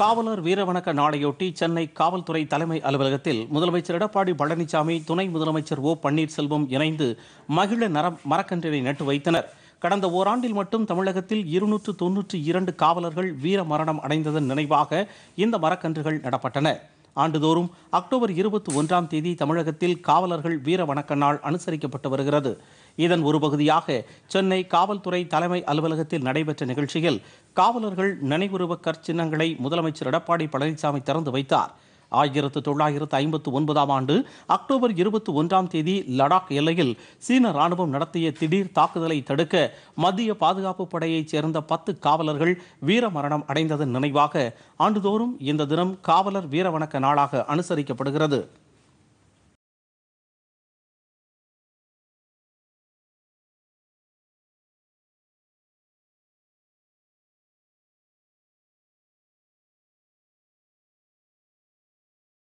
காவலர் வீரவணக்க நாளையொட்டி சென்னை காவல்துறை தலைமை அலுவலகத்தில் முதலமைச்சர் எடப்பாடி பழனிசாமி துணை முதலமைச்சர் ஓ பன்னீர்செல்வம் இணைந்து மகிழ நர மரக்கன்றினை நட்டு வைத்தனர் கடந்த ஓராண்டில் மட்டும் தமிழகத்தில் இருநூற்று தொன்னூற்றி இரண்டு காவலர்கள் வீர மரணம் அடைந்ததன் நினைவாக இந்த மரக்கன்றுகள் நடப்பட்டன ஆண்டுதோறும் அக்டோபர் இருபத்தி ஒன்றாம் தேதி தமிழகத்தில் காவலர்கள் வீர வணக்க நாள் அனுசரிக்கப்பட்டு வருகிறது இதன் ஒரு பகுதியாக சென்னை காவல்துறை தலைமை அலுவலகத்தில் நடைபெற்ற நிகழ்ச்சியில் காவலர்கள் நினைவுருவ கற்சின்னங்களை முதலமைச்சர் எடப்பாடி பழனிசாமி திறந்து வைத்தார் ஆயிரத்து தொள்ளாயிரத்து ஐம்பத்து ஒன்பதாம் ஆண்டு அக்டோபர் இருபத்தி ஒன்றாம் தேதி லடாக் எல்லையில் சீன ராணுவம் நடத்திய திடீர் தாக்குதலை தடுக்க மத்திய பாதுகாப்பு படையைச் சேர்ந்த பத்து காவலர்கள் வீரமரணம் அடைந்ததன் நினைவாக ஆண்டுதோறும் இந்த தினம் காவலர் வீரவணக்க நாளாக அனுசரிக்கப்படுகிறது